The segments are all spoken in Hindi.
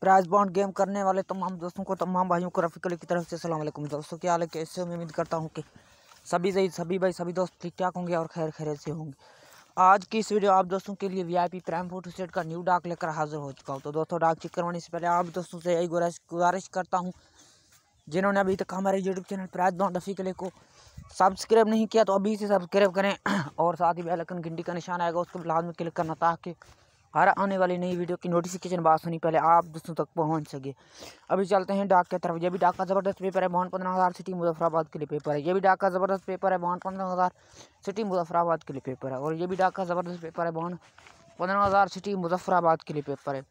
प्राइज बॉन्ड गेम करने वाले तमाम दोस्तों को तमाम भाइयों को रफ़ी की तरफ से सलाम अलैकुम दोस्तों क्या हाल है कैसे उम्मीद करता हूँ कि सभी सही सभी भाई सभी दोस्त ठीक ठाक होंगे और खैर खैर से होंगे आज की इस वीडियो आप दोस्तों के लिए वीआईपी प्राइम फोटो सेट का न्यू डाक लेकर हाजिर हो चुका हूँ तो दोस्तों डाक चेक करवाने से पहले आप दोस्तों से यही गुजारिश करता हूँ जिन्होंने अभी तक हमारे YouTube channel prize bond Rafi किले को सब्सक्राइब नहीं किया तो अभी से सब्सक्राइब करें और साथ ही बेलकन घंटी का निशान आएगा उसको लाजमी क्लिक करना ताकि हर आने वाली नई वीडियो की नोटिफिकेशन बात होनी पहले आप दोस्तों तक पहुंच सके अभी चलते हैं डाक की तरफ यह भी डाक का ज़बरदस्त पेपर है बावन पंद्रह हज़ार सिटी मुजफ्फराबाद के लिए पेपर है यह भी डाक का ज़बरदस्त पेपर है बहन पंद्रह हज़ार सिटी मुजफ्फराबाद के लिए पेपर है और यह भी डाक का ज़बरदस्त पेपर है बावन पंद्रह हज़ार सिटी मुजफ्फराबाद के लिए पेपर है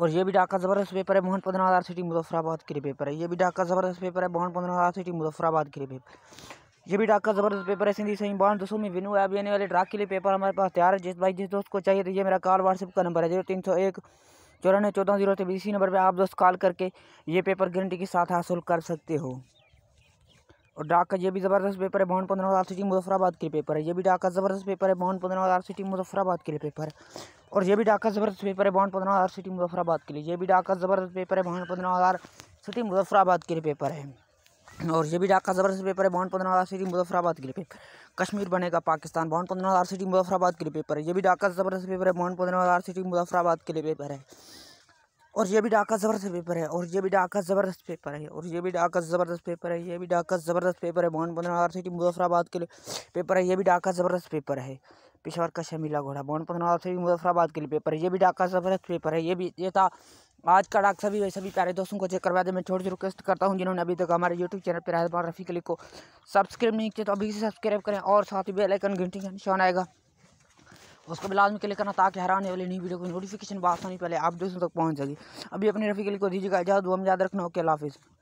और ये भी डाका ज़बरदस्त पेपर है मोहन पंद्रह हज़ार सिटी मुजफ्फराबाद के लिए पेपर है ये भी डाका ज़बरदस्त पेपर है मोहन पंद्रह हज़ार सिटी मुजफ्फराबाद के लिए पेपर ये भी डाक का ज़बरदस्त पेपर है सिंधी सही बॉन्ड दोस्तों में विनू है अभी आने वाले डाक के लिए पेपर हमारे पास तैयार है जिस भाई जिस दोस्त को चाहिए तो ये मेरा कॉल व्हाट्सएप का नंबर है जीरो तीन सौ एक चौरानवे चौदह जीरो तब इसी नंबर पर आप दोस्त कॉल करके ये पेपर गारंटी के साथ हासिल कर सकते हो और डाक का ये भी ज़बरदस्त पेपर है भवन पंद्रह हज़ार सिटी मुजफ्फराबाद के पेपर है ये भी डाक का ज़बरदस्त पेपर है भवन पंद्रह हज़ार सिटी मुजफ्फराबाद के लिए पेपर और ये भी डाक का ज़बरदस्त पेपर है भवन पंद्रह हज़ार सिटी मुजफ्फराबाद के लिए ये भी डाक का ज़बरदस्त पेपर है भवन पंद्रह हज़ार सिटी मुजफ्फराबाद के लिए पेपर है और ये भी डाक का ज़बरदस्त पेपर है बॉन्ड पंद्रह हज़ार सिटी मुजफ्फराबाद के लिए पेपर कश्मीर बनेगा पाकिस्तान बॉन्ड पंद्रह हज़ार सिटी मुजफ्फराबाद के लिए पेपर है ये भी डाक का ज़बरदस्त पेपर है बॉन्ड पंद्रह हज़ार सिटी मुजफ्फराबाद के लिए पेपर है और ये भी डाक का ज़बरदस्त पेपर है और ये भी डाक का ज़बरदस्त पेपर है और ये भी डाक का ज़बरदस्त पेपर है ये भी डाक का ज़बरदस्त पेपर है बॉन्ड पंद्रह हज़ार सिटी मुजफ्फराबाद के लिए पेपर है ये भी डाक का ज़बरदस्त पेपर है पेशावर का शमीला घोड़ा बॉन्ड पंद्रह हज़ार सिटी मुजफ्फराबाद के लिए पेपर है ये भी डाक का ज़बरदस्त पेपर है ये भी ये था आज का डाक सभी वैसे सभी प्यारे दोस्तों को चेक करवा दे मैं छोटी सी रिक्वेस्ट करता हूँ जिन्होंने अभी तक हमारे यूट्यूब चैनल पर रहमान रफ़ी क्लिक को सब्सक्राइब नहीं किया तो अभी से सब्सक्राइब करें और साथ ही बेलाइकन घंटी का निशान आएगा उसको भी लाजमी क्लिक करना ताकि हराने वाली नई वीडियो को नोटिफिकेशन बहुत आसानी पहले आप दोस्तों तक पहुँच जाएगी अभी अपनी रफ़ी क्लिक को दीजिएगा इजाज़त वो हम याद रखना ओके हाफिज़